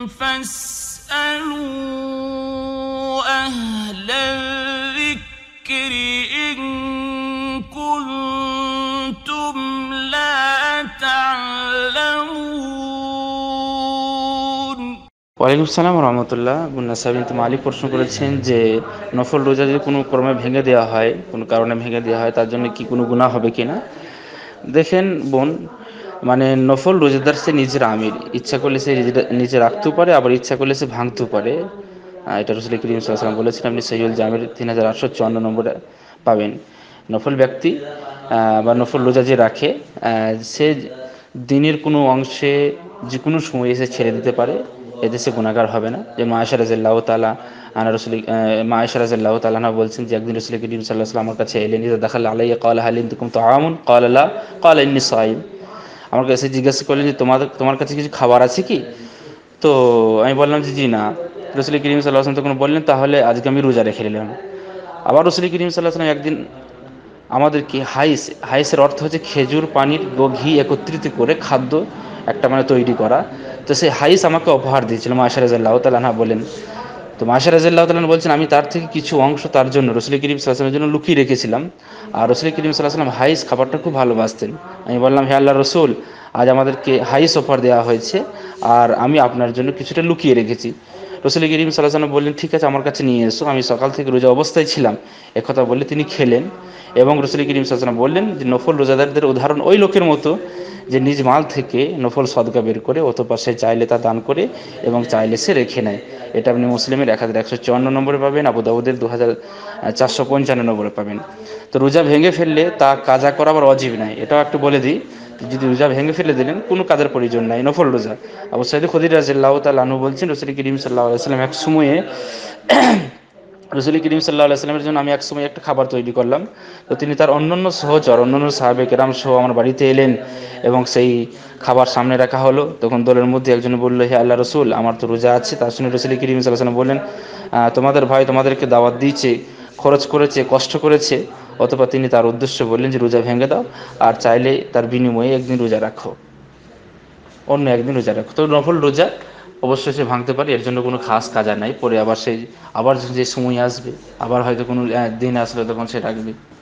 فاسألوا ওয়ালাইকুম সালাম রহমতুল্লাহ গুন্না সাবিন তো মালিক প্রশ্ন করেছেন যে নফল রোজা যদি কোনো ক্রমে ভেঙে দেওয়া হয় কোনো কারণে ভেঙে দেওয়া হয় তার জন্য কি কোনো গুণা হবে কিনা দেখেন বোন মানে নফল রোজাদার সে নিজের আমির ইচ্ছা করলে সে নিজে রাখতেও পারে আবার ইচ্ছা করলে সে ভাঙতেও পারে এটা রসুল করিম সাল্লাম বলেছেন আপনি সৈয়দ জামির তিন হাজার আটশো চুয়ান্ন নম্বরে পাবেন নফল ব্যক্তি বা নফল রোজা যে রাখে সে দিনের কোনো অংশে যে কোনো সময় এসে ছেড়ে দিতে পারে এতে সে গুণাগার হবে না যে মা আশা রাজাল্লাহ তালা আনা রসুল মা আশা তালানা বলছেন যে একদিন রসুল করিম সাল্লাহ আমার কাছে এলেন দেখা আলাই কল হালিন তুকুম তো আমুন কল আল্লাহ কাল ইন্নি সাহিম আমাকে এসে জিজ্ঞাসা করলেন যে তোমাদের তোমার কাছে কিছু খাবার আছে কি তো আমি বললাম যে জি না রসুলি করিম সাল্লাহ আসলাম তখন বললেন তাহলে আজকে আমি রোজা রেখে নিলাম আবার রসুলি করিম সাল্লাহ আসলাম একদিন আমাদেরকে হাইস হাইসের অর্থ হচ্ছে খেজুর পানির ঘি একত্রিত করে খাদ্য একটা মানে তৈরি করা তো সেই হাইস আমাকে উপহার দিয়েছিল মা আশারাজ তালা বলেন তো মাসের রাজিল্লাহ তালন বলছেন আমি তার থেকে কিছু অংশ তার জন্য রসুল করিম সাল্লাহামের জন্য লুকিয়ে রেখেছিলাম আর রসুল করিম সাল্লাহাম হাইস খাবারটা খুব ভালোবাসতেন আমি বললাম হে আল্লাহ রসুল আজ আমাদেরকে হাইস অফার দেওয়া হয়েছে আর আমি আপনার জন্য কিছুটা লুকিয়ে রেখেছি রসুল করিম সাল্লাহ বললেন ঠিক আছে আমার কাছে নিয়ে এসো আমি সকাল থেকে রোজা অবস্থায় ছিলাম একথা বলে তিনি খেলেন এবং রসুল করিম সাল্লাহ বললেন যে নফল রোজাদারদের উদাহরণ ওই লোকের মতো যে নিজ মাল থেকে নফল সদকা বের করে অত পাশে চাইলে তা দান করে এবং চাইলে সে রেখে নেয় এটা আপনি মুসলিমের এক হাজার একশো চুয়ান্ন নম্বরে পাবেন আবুদাবুদের দু হাজার চারশো পঞ্চান্ন নম্বরে পাবেন তো রোজা ভেঙে ফেললে তা কাজা করা আবার অজীব নয় এটাও একটু বলে দিই যদি রোজা ভেঙে ফেলে দিলেন কোনো কাজের প্রয়োজন নাই নফল রোজা আবু সাইদ খদির রাজিল্লাহ তালু বলছেন রসুল করিম সাল্লাহ আলাইসালাম এক সময়ে রসুল করিম সাল্লাহ আলাইসালামের জন্য আমি এক সময় একটা খাবার তৈরি করলাম তো তিনি তার অন্যান্য সহচর অন্যান্য সাহাবে কেরাম সহ আমার বাড়িতে এলেন এবং সেই খাবার সামনে রাখা হলো তখন দলের মধ্যে একজন বললো হে আল্লাহ রসুল আমার তো রোজা আছে তার শুনে রসুল করিম সাল্লাহ সাল্লাম বললেন তোমাদের ভাই তোমাদেরকে দাওয়াত দিয়েছে খরচ করেছে কষ্ট করেছে অথবা তিনি তার উদ্দেশ্য বললেন যে রোজা ভেঙে দাও আর চাইলে তার বিনিময়ে একদিন রোজা রাখো অন্য একদিন রোজা রাখো তো নফল রোজা অবশ্যই সে ভাঙতে পারে এর জন্য কোনো খাস কাজা নাই পরে আবার সেই আবার যে সময় আসবে আবার হয়তো কোনো দিন আসলে তখন সে রাখবে